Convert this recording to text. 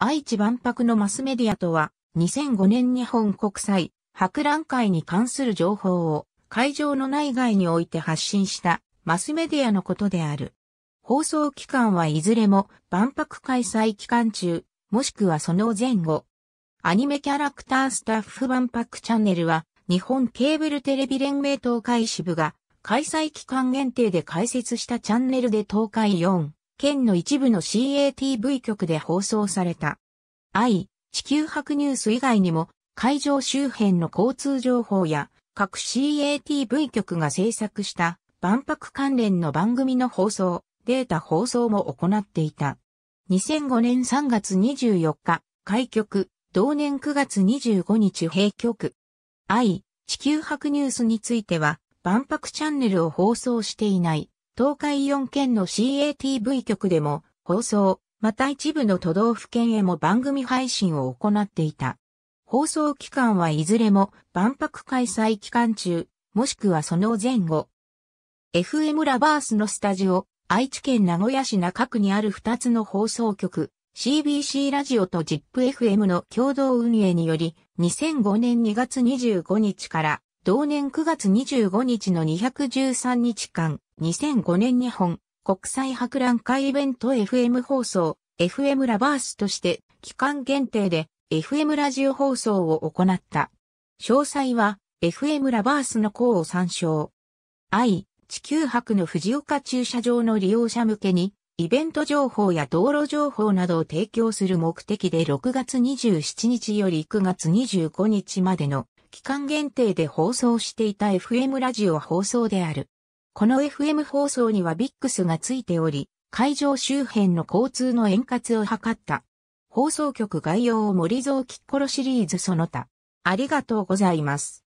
愛知万博のマスメディアとは、2005年日本国際博覧会に関する情報を会場の内外において発信したマスメディアのことである。放送期間はいずれも万博開催期間中、もしくはその前後。アニメキャラクタースタッフ万博チャンネルは、日本ケーブルテレビ連盟東海支部が開催期間限定で開設したチャンネルで東海4。県の一部の CATV 局で放送された。愛、地球博ニュース以外にも、会場周辺の交通情報や、各 CATV 局が制作した万博関連の番組の放送、データ放送も行っていた。2005年3月24日、開局、同年9月25日閉局。愛、地球博ニュースについては、万博チャンネルを放送していない。東海4県の CATV 局でも放送、また一部の都道府県へも番組配信を行っていた。放送期間はいずれも万博開催期間中、もしくはその前後。FM ラバースのスタジオ、愛知県名古屋市中区にある2つの放送局、CBC ラジオと ZIPFM の共同運営により、2005年2月25日から同年9月25日の213日間、2005年日本国際博覧会イベント FM 放送、FM ラバースとして期間限定で FM ラジオ放送を行った。詳細は FM ラバースの項を参照。愛、地球博の藤岡駐車場の利用者向けに、イベント情報や道路情報などを提供する目的で6月27日より9月25日までの期間限定で放送していた FM ラジオ放送である。この FM 放送にはビックスがついており、会場周辺の交通の円滑を図った。放送局概要を森蔵きっころシリーズその他。ありがとうございます。